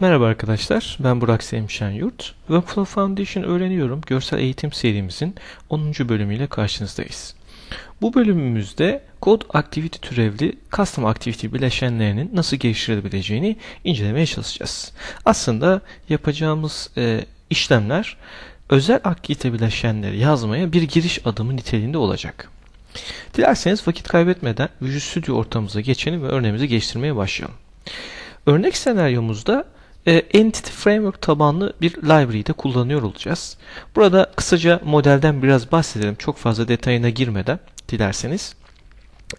Merhaba arkadaşlar, ben Burak Sevim Yurt. Workflow Foundation Öğreniyorum görsel eğitim serimizin 10. bölümüyle karşınızdayız. Bu bölümümüzde kod aktivite türevli custom activity bileşenlerinin nasıl geliştirilebileceğini incelemeye çalışacağız. Aslında yapacağımız e, işlemler özel aktivite bileşenleri yazmaya bir giriş adımı niteliğinde olacak. Dilerseniz vakit kaybetmeden Visual Studio ortamımıza geçelim ve örneğimizi geliştirmeye başlayalım. Örnek senaryomuzda e, Entity Framework tabanlı bir library de kullanıyor olacağız. Burada kısaca modelden biraz bahsedelim çok fazla detayına girmeden dilerseniz.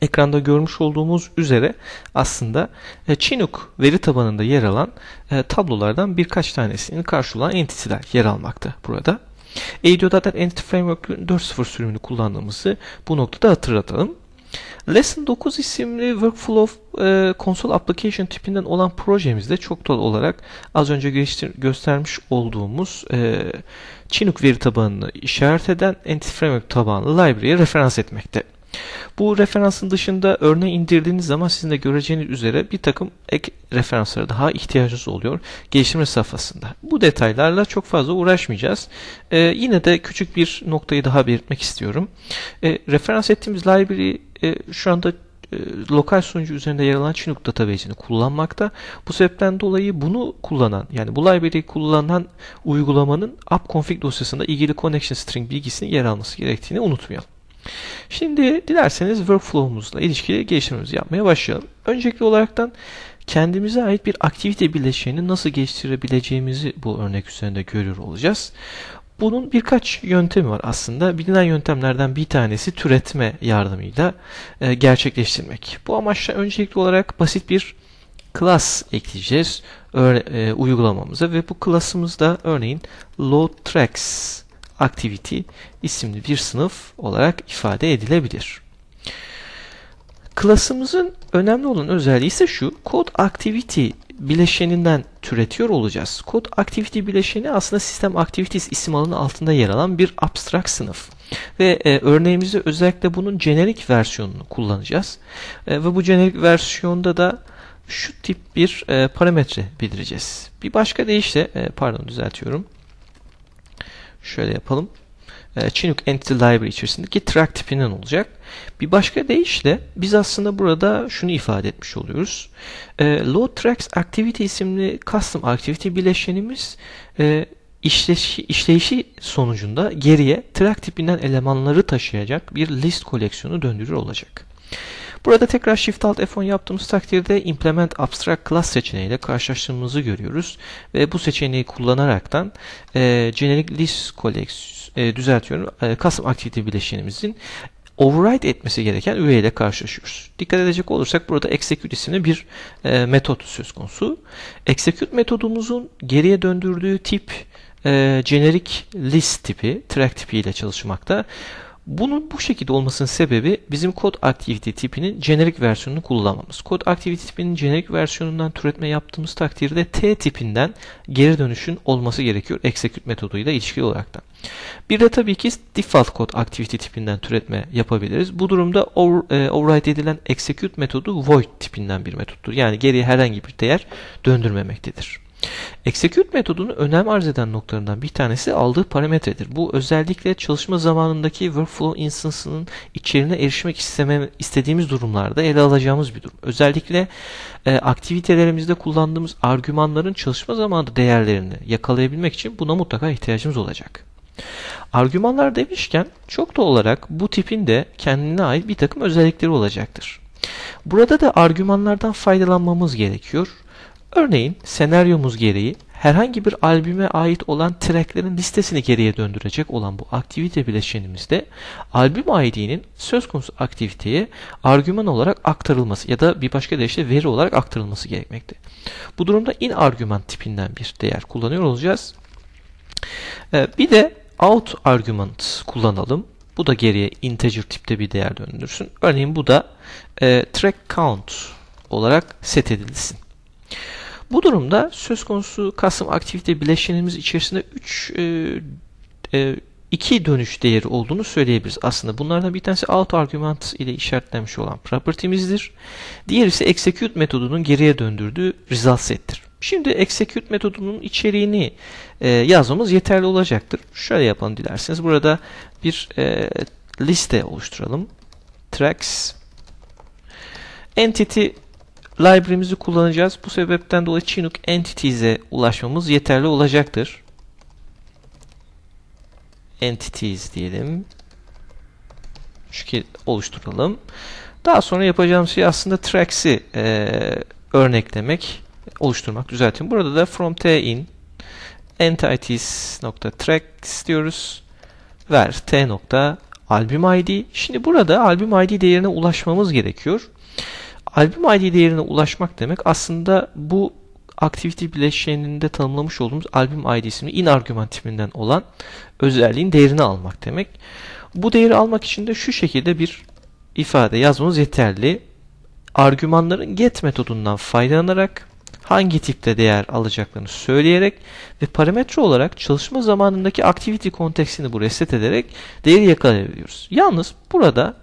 Ekranda görmüş olduğumuz üzere aslında e, Chinook veri tabanında yer alan e, tablolardan birkaç tanesini karşılayan entitiler yer almakta burada. ADO.NET Entity Framework 4.0 sürümünü kullandığımızı bu noktada hatırlatalım. Lesson 9 isimli Workflow e, Console Application tipinden olan projemizde çok doğal olarak az önce göstermiş olduğumuz e, Chinook veri tabanını işaret eden Entity Framework tabanlı library'e referans etmekte. Bu referansın dışında örneği indirdiğiniz zaman sizin de göreceğiniz üzere bir takım ek referanslara daha ihtiyacınız oluyor geliştirme safhasında. Bu detaylarla çok fazla uğraşmayacağız. Ee, yine de küçük bir noktayı daha belirtmek istiyorum. Ee, referans ettiğimiz library e, şu anda e, lokal sunucu üzerinde yer alan Chinook database'ini kullanmakta. Bu sebepten dolayı bunu kullanan yani bu library'i kullanan uygulamanın app config dosyasında ilgili connection string bilgisinin yer alması gerektiğini unutmayalım. Şimdi dilerseniz workflow'umuzla ilişkili geliştirmemizi yapmaya başlayalım. Öncelikli olaraktan kendimize ait bir aktivite bileşenini nasıl geliştirebileceğimizi bu örnek üzerinde görüyor olacağız. Bunun birkaç yöntemi var aslında. Bilinen yöntemlerden bir tanesi türetme yardımıyla e, gerçekleştirmek. Bu amaçla öncelikli olarak basit bir class ekleyeceğiz e, uygulamamıza ve bu class'ımızda örneğin load tracks activity isimli bir sınıf olarak ifade edilebilir. Klasımızın önemli olan özelliği ise şu. Code activity bileşeninden türetiyor olacağız. Code activity bileşeni aslında sistem activities isim alanı altında yer alan bir abstract sınıf. Ve e, örneğimizde özellikle bunun generic versiyonunu kullanacağız. E, ve bu generic versiyonda da şu tip bir e, parametre bildireceğiz. Bir başka deyişle e, pardon düzeltiyorum. Şöyle yapalım. Ee, Chinook Entity Library içerisindeki track tipinden olacak. Bir başka deyişle biz aslında burada şunu ifade etmiş oluyoruz. Ee, Load Tracks Activity isimli custom activity bileşenimiz e, işleyişi, işleyişi sonucunda geriye track tipinden elemanları taşıyacak bir list koleksiyonu döndürür olacak. Burada tekrar Shift Alt F10 yaptığımız takdirde Implement Abstract Class seçeneğiyle karşılaştığımızı görüyoruz. Ve bu seçeneği kullanaraktan e, Generic List Collection e, düzeltiyorum. E, custom Activity bileşenimizin override etmesi gereken üyeyle karşılaşıyoruz. Dikkat edecek olursak burada execute isimli bir e, metot söz konusu. Execute metodumuzun geriye döndürdüğü tip e, generic list tipi, track tipi ile çalışmakta. Bunun bu şekilde olmasının sebebi bizim kod activity tipinin jenerik versiyonunu kullanmamız. Kod activity tipinin jenerik versiyonundan türetme yaptığımız takdirde T tipinden geri dönüşün olması gerekiyor execute metoduyla ilişkili olarak da. Bir de tabii ki default kod activity tipinden türetme yapabiliriz. Bu durumda over, e, override edilen execute metodu void tipinden bir metottur. Yani geriye herhangi bir değer döndürmemektedir. Execute metodunu önem arz eden noktalarından bir tanesi aldığı parametredir. Bu özellikle çalışma zamanındaki workflow instance'ının içeriğine erişmek isteme, istediğimiz durumlarda ele alacağımız bir durum. Özellikle e, aktivitelerimizde kullandığımız argümanların çalışma zamanında değerlerini yakalayabilmek için buna mutlaka ihtiyacımız olacak. Argümanlar demişken çok da olarak bu tipin de kendine ait bir takım özellikleri olacaktır. Burada da argümanlardan faydalanmamız gerekiyor. Örneğin senaryomuz gereği herhangi bir albüme ait olan tracklerin listesini geriye döndürecek olan bu aktivite bileşenimizde albüm ID'nin söz konusu aktiviteye argüman olarak aktarılması ya da bir başka deyişle veri olarak aktarılması gerekmekte. Bu durumda in argüman tipinden bir değer kullanıyor olacağız. Ee, bir de out argument kullanalım. Bu da geriye integer tipte bir değer döndürsün. Örneğin bu da e, track count olarak set edilsin. Bu durumda söz konusu Kasım Activity bileşenimiz içerisinde 3 e, e, iki dönüş değeri olduğunu söyleyebiliriz. Aslında bunlardan bir tanesi out argument ile işaretlenmiş olan property'mizdir. diğeri ise execute metodunun geriye döndürdüğü result set'tir. Şimdi execute metodunun içeriğini e, yazmamız yeterli olacaktır. Şöyle yapalım dilerseniz. Burada bir e, liste oluşturalım. Tracks Entity library'mizi kullanacağız. Bu sebepten dolayı Chinook Entities'e ulaşmamız yeterli olacaktır. Entities diyelim. Şu oluşturalım. Daha sonra yapacağım şey aslında tracks'i e, örneklemek, oluşturmak, düzeltin. Burada da from t in entities.tracks diyoruz. Ver t nokta albüm id. Şimdi burada albüm id değerine ulaşmamız gerekiyor. Albüm ID değerine ulaşmak demek aslında bu activity bileşeninde tanımlamış olduğumuz albüm ID ismi in argüman tipinden olan özelliğin değerini almak demek. Bu değeri almak için de şu şekilde bir ifade yazmamız yeterli. Argümanların get metodundan faydalanarak hangi tipte değer alacaklarını söyleyerek ve parametre olarak çalışma zamanındaki activity konteksini bu reset ederek değeri yakalayabiliyoruz. Yalnız burada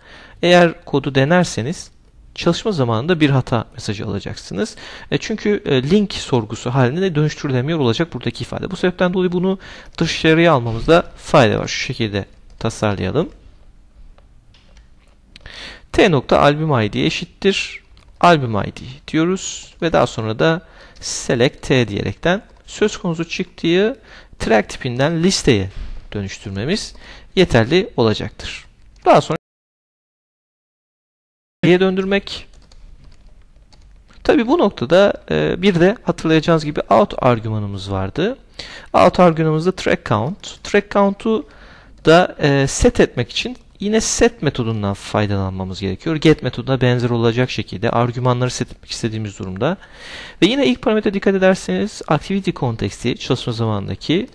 eğer kodu denerseniz çalışma zamanında bir hata mesajı alacaksınız. E, çünkü e, link sorgusu haline dönüştürülemiyor olacak buradaki ifade. Bu sebepten dolayı bunu dışarıya almamızda fayda var. Şu şekilde tasarlayalım. T nokta albüm ID eşittir albüm ID diyoruz ve daha sonra da select T diyerekten söz konusu çıktığı track tipinden listeye dönüştürmemiz yeterli olacaktır. Daha sonra geriye döndürmek. Tabi bu noktada e, bir de hatırlayacağınız gibi out argümanımız vardı. Out argümanımızda track count. Track count'u da e, set etmek için yine set metodundan faydalanmamız gerekiyor. Get metoduna benzer olacak şekilde argümanları set etmek istediğimiz durumda. Ve yine ilk parametre dikkat ederseniz activity konteksti çalışma zamanındaki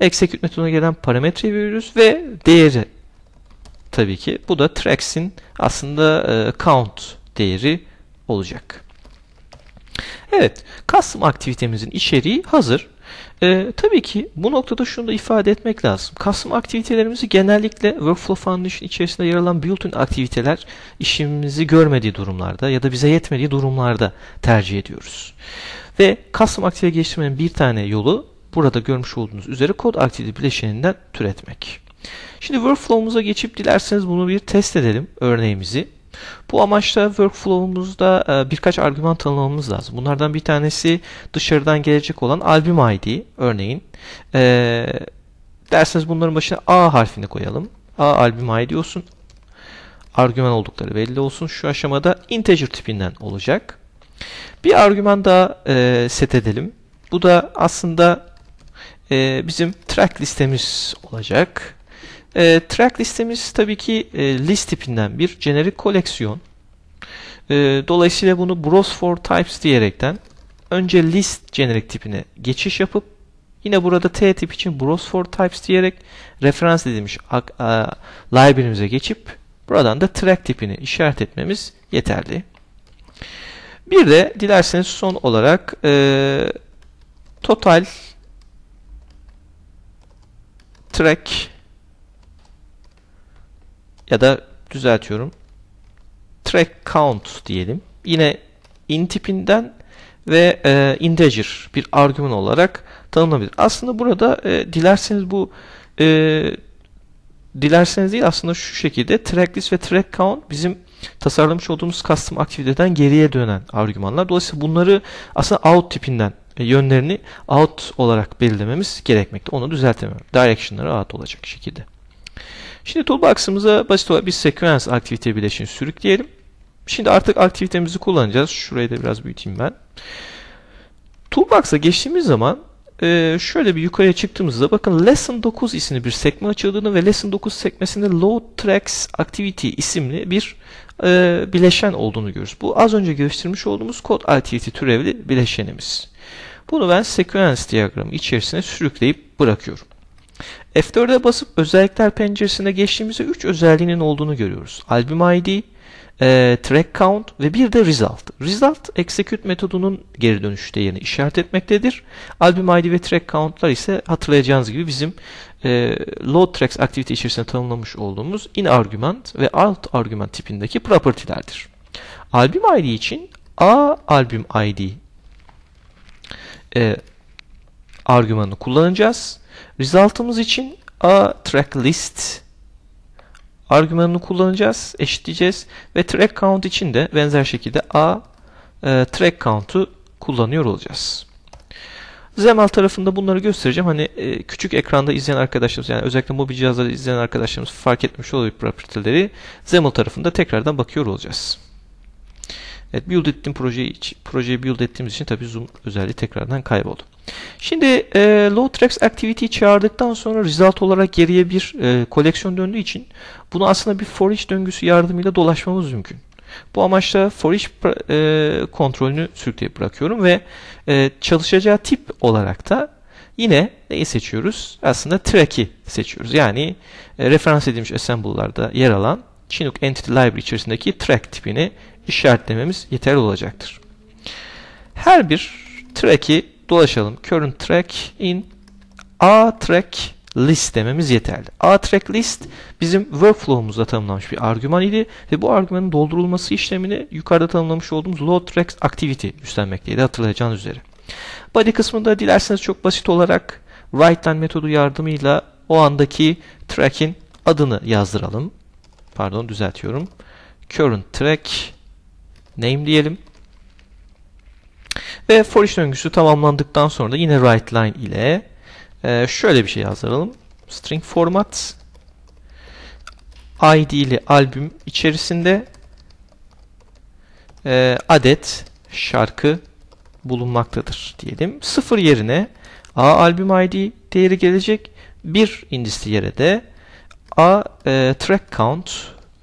execute metoduna gelen parametreyi veriyoruz ve değeri tabii ki. Bu da tracks'in aslında e, count değeri olacak. Evet, custom aktivitemizin içeriği hazır. E, tabii ki bu noktada şunu da ifade etmek lazım. Custom aktivitelerimizi genellikle Workflow Foundation içerisinde yer alan built-in aktiviteler işimizi görmediği durumlarda ya da bize yetmediği durumlarda tercih ediyoruz. Ve custom aktivite geliştirmenin bir tane yolu burada görmüş olduğunuz üzere kod aktivite bileşeninden türetmek. Şimdi workflow'umuza geçip dilerseniz bunu bir test edelim örneğimizi. Bu amaçla workflow'umuzda e, birkaç argüman tanımlamamız lazım. Bunlardan bir tanesi dışarıdan gelecek olan albüm ID örneğin. E, derseniz bunların başına A harfini koyalım. A albüm ID olsun. Argüman oldukları belli olsun. Şu aşamada integer tipinden olacak. Bir argüman daha e, set edelim. Bu da aslında e, bizim track listemiz olacak. E, track listemiz tabii ki e, list tipinden bir generic koleksiyon. E, dolayısıyla bunu browse for types diyerekten önce list generic tipine geçiş yapıp yine burada T tip için browse for types diyerek referans edilmiş library'imize geçip buradan da track tipini işaret etmemiz yeterli. Bir de dilerseniz son olarak e, total track ya da düzeltiyorum track count diyelim. Yine int tipinden ve e, integer bir argüman olarak tanımlanabilir. Aslında burada e, dilerseniz bu e, dilerseniz değil aslında şu şekilde track list ve track count bizim tasarlamış olduğumuz custom aktiviteden geriye dönen argümanlar. Dolayısıyla bunları aslında out tipinden e, yönlerini out olarak belirlememiz gerekmekte. Onu düzeltemem. Direction'ları out olacak şekilde. Şimdi toolbox'ımıza basit olarak bir sekans aktivite bileşini sürükleyelim. Şimdi artık aktivitemizi kullanacağız. Şurayı da biraz büyüteyim ben. Toolbox'a geçtiğimiz zaman e, şöyle bir yukarıya çıktığımızda bakın Lesson 9 isimli bir sekme açıldığını ve Lesson 9 sekmesinde Load Tracks Activity isimli bir e, bileşen olduğunu görürüz. Bu az önce göstermiş olduğumuz kod activity türevli bileşenimiz. Bunu ben sequence diyagramı içerisine sürükleyip bırakıyorum. F4'e basıp özellikler penceresine geçtiğimizde 3 özelliğinin olduğunu görüyoruz. Album ID, e, track count ve bir de result. Result execute metodunun geri dönüş değerini işaret etmektedir. Album ID ve track count'lar ise hatırlayacağınız gibi bizim e, load tracks aktivite içerisinde tanımlamış olduğumuz in argument ve out argument tipindeki property'lerdir. Album ID için A album ID e, argümanını kullanacağız. Result'ımız için a track list argümanını kullanacağız, eşitleyeceğiz ve track count için de benzer şekilde a e, track count'u kullanıyor olacağız. XAML tarafında bunları göstereceğim. Hani e, küçük ekranda izleyen arkadaşlarımız yani özellikle mobil cihazları izleyen arkadaşlarımız fark etmiş oluyor property'leri. XAML tarafında tekrardan bakıyor olacağız. Evet build ettiğim projeyi, projeyi build ettiğimiz için tabii zoom özelliği tekrardan kayboldu. Şimdi e, load traps activity çağırdıktan sonra result olarak geriye bir e, koleksiyon döndüğü için bunu aslında bir for each döngüsü yardımıyla dolaşmamız mümkün. Bu amaçla for each e, kontrolünü sürükleyip bırakıyorum ve e, çalışacağı tip olarak da yine neyi seçiyoruz? Aslında track'i seçiyoruz. Yani e, referans edilmiş assembler'larda yer alan Chinook Entity Library içerisindeki track tipini işaretlememiz yeterli olacaktır. Her bir track'i dolaşalım. Current track in A track list dememiz yeterli. A track list bizim workflow'umuzda tanımlanmış bir argüman idi ve bu argümanın doldurulması işlemini yukarıda tanımlamış olduğumuz load track activity üstlenmekteydi hatırlayacağınız üzere. Body kısmında dilerseniz çok basit olarak writeline metodu yardımıyla o andaki track'in adını yazdıralım. Pardon düzeltiyorum. Current track name diyelim. Ve for iş döngüsü tamamlandıktan sonra da yine right line ile e, şöyle bir şey yazdıralım. String format ID ile albüm içerisinde e, adet şarkı bulunmaktadır diyelim. Sıfır yerine A albüm ID değeri gelecek. Bir indisli yere de A e, track count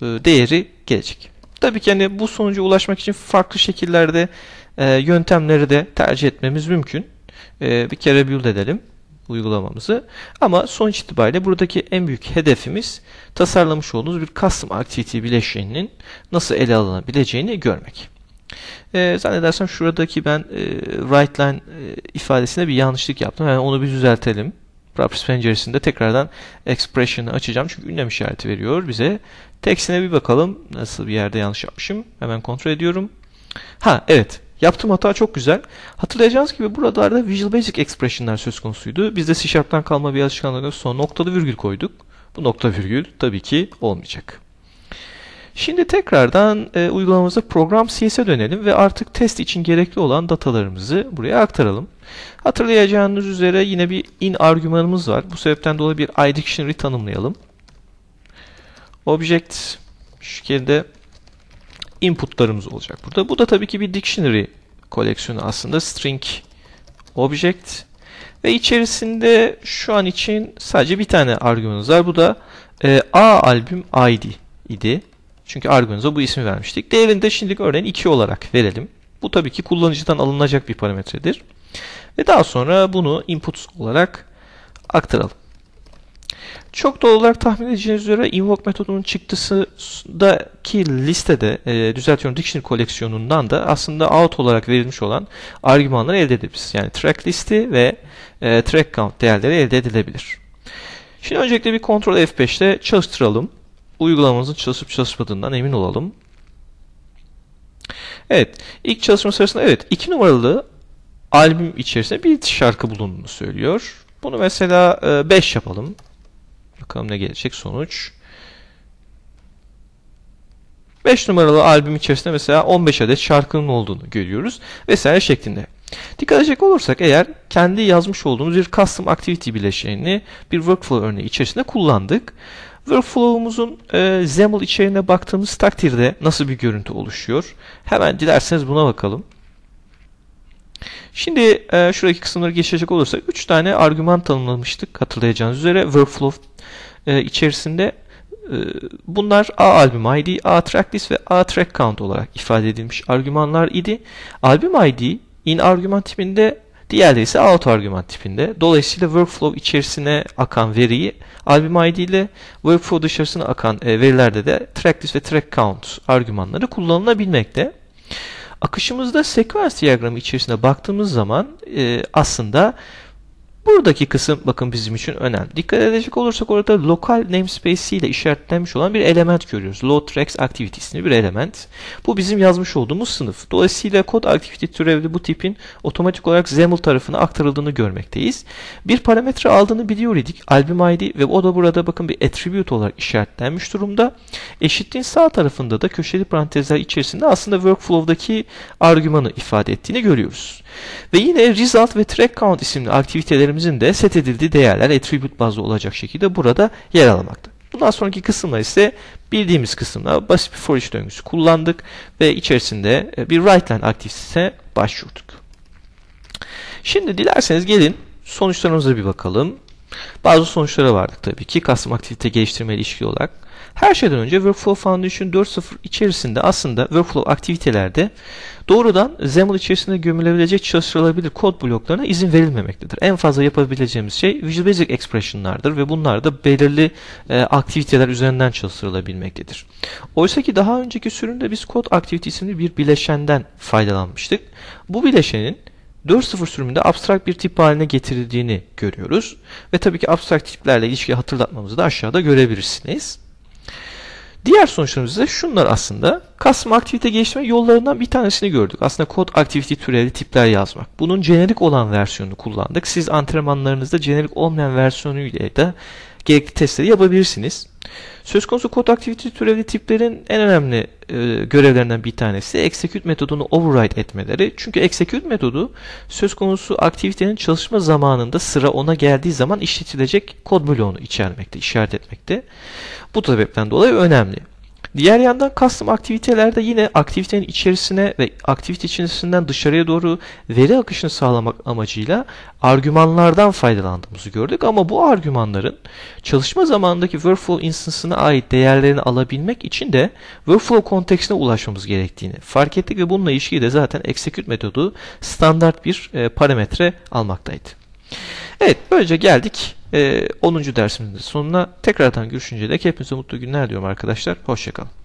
e, değeri gelecek. Tabii ki hani bu sonuca ulaşmak için farklı şekillerde ee, yöntemleri de tercih etmemiz mümkün. Ee, bir kere build edelim uygulamamızı. Ama sonuç itibariyle buradaki en büyük hedefimiz tasarlamış olduğunuz bir custom activity bileşeninin nasıl ele alınabileceğini görmek. E, zannedersem şuradaki ben e, right line e, ifadesinde bir yanlışlık yaptım. Yani onu bir düzeltelim. Properties penceresinde tekrardan expression'ı açacağım. Çünkü ünlem işareti veriyor bize. Tekstine bir bakalım. Nasıl bir yerde yanlış yapmışım. Hemen kontrol ediyorum. Ha evet. Yaptığım hata çok güzel. Hatırlayacağınız gibi buralarda Visual Basic Expression'lar söz konusuydu. Biz de C Sharp'tan kalma bir alışkanlığına son noktalı virgül koyduk. Bu nokta virgül tabii ki olmayacak. Şimdi tekrardan e, uygulamamıza program CS'e dönelim ve artık test için gerekli olan datalarımızı buraya aktaralım. Hatırlayacağınız üzere yine bir in argümanımız var. Bu sebepten dolayı bir iDictionary tanımlayalım. Object şu şekilde inputlarımız olacak burada. Bu da tabii ki bir dictionary koleksiyonu aslında string object ve içerisinde şu an için sadece bir tane argümanımız var. Bu da e, A albüm ID idi. Çünkü argümanıza bu ismi vermiştik. Değerini de şimdilik örneğin 2 olarak verelim. Bu tabii ki kullanıcıdan alınacak bir parametredir. Ve daha sonra bunu input olarak aktaralım. Çok doğal olarak tahmin edeceğiniz üzere invoke metodunun çıktısındaki listede e, düzeltiyorum dictionary koleksiyonundan da aslında out olarak verilmiş olan argümanları elde edebiliriz. Yani track listi ve e, track count değerleri elde edilebilir. Şimdi öncelikle bir Ctrl F5'te çalıştıralım. Uygulamamızın çalışıp çalışmadığından emin olalım. Evet, ilk çalışma sırasında evet 2 numaralı albüm içerisinde bir şarkı bulunduğunu söylüyor. Bunu mesela 5 e, yapalım. Bakalım ne gelecek sonuç. 5 numaralı albüm içerisinde mesela 15 adet şarkının olduğunu görüyoruz vesaire şeklinde. Dikkat edecek olursak eğer kendi yazmış olduğumuz bir custom activity bileşenini bir workflow örneği içerisinde kullandık. Workflow'umuzun e, XAML içeriğine baktığımız takdirde nasıl bir görüntü oluşuyor? Hemen dilerseniz buna bakalım. Şimdi e, şuradaki kısımları geçecek olursak 3 tane argüman tanımlamıştık hatırlayacağınız üzere workflow e, içerisinde e, bunlar A albüm ID, A track ve A track count olarak ifade edilmiş argümanlar idi. Albüm ID in argüman tipinde diğerleri ise out argüman tipinde. Dolayısıyla workflow içerisine akan veriyi albüm ID ile workflow dışarısına akan e, verilerde de tracklist ve track count argümanları kullanılabilmekte. Akışımızda sekans diyagramı içerisine baktığımız zaman e, aslında Buradaki kısım bakın bizim için önemli. Dikkat edecek olursak orada lokal namespace ile işaretlenmiş olan bir element görüyoruz. Lotrex activity isimli bir element. Bu bizim yazmış olduğumuz sınıf. Dolayısıyla kod activity türevli bu tipin otomatik olarak XAML tarafına aktarıldığını görmekteyiz. Bir parametre aldığını biliyor idik. Album ID ve o da burada bakın bir attribute olarak işaretlenmiş durumda. Eşitliğin sağ tarafında da köşeli parantezler içerisinde aslında workflow'daki argümanı ifade ettiğini görüyoruz. Ve yine result ve track count isimli aktivitelerimizin de set edildiği değerler attribute bazlı olacak şekilde burada yer almakta. Bundan sonraki kısımda ise bildiğimiz kısımda basit bir for each döngüsü kullandık ve içerisinde e, bir write line aktivitesine başvurduk. Şimdi dilerseniz gelin sonuçlarımıza bir bakalım. Bazı sonuçlara vardık tabii ki custom aktivite geliştirme ilişkili olarak. Her şeyden önce Workflow Foundation 4.0 içerisinde aslında workflow aktivitelerde doğrudan YAML içerisinde gömülebilecek çalıştırılabilir kod bloklarına izin verilmemektedir. En fazla yapabileceğimiz şey Visual Basic Expression'lardır ve bunlar da belirli e, aktiviteler üzerinden çalıştırılabilmektedir. Oysa ki daha önceki sürümde biz kod aktivite isimli bir bileşenden faydalanmıştık. Bu bileşenin 4.0 sürümünde abstrakt bir tip haline getirildiğini görüyoruz. Ve tabii ki abstrakt tiplerle ilişkiyi hatırlatmamızı da aşağıda görebilirsiniz. Diğer sonuçlarımız ise şunlar aslında. Kasma aktivite geliştirme yollarından bir tanesini gördük. Aslında kod aktivite türeli tipler yazmak. Bunun jenerik olan versiyonunu kullandık. Siz antrenmanlarınızda jenerik olmayan versiyonuyla da gerekli testleri yapabilirsiniz. Söz konusu kod aktivite türevli tiplerin en önemli e, görevlerinden bir tanesi execute metodunu override etmeleri. Çünkü execute metodu söz konusu aktivitenin çalışma zamanında sıra ona geldiği zaman işletilecek kod bloğunu içermekte, işaret etmekte. Bu sebepten dolayı önemli. Diğer yandan custom aktivitelerde yine aktivitenin içerisine ve aktivite içerisinden dışarıya doğru veri akışını sağlamak amacıyla argümanlardan faydalandığımızı gördük ama bu argümanların çalışma zamanındaki workflow instance'ına ait değerlerini alabilmek için de workflow kontekstine ulaşmamız gerektiğini fark ettik ve bununla ilişkili de zaten execute metodu standart bir e, parametre almaktaydı. Evet böylece geldik 10. Ee, dersimizin sonuna tekrardan görüşünceye dek hepinize mutlu günler diyorum arkadaşlar. Hoşçakalın.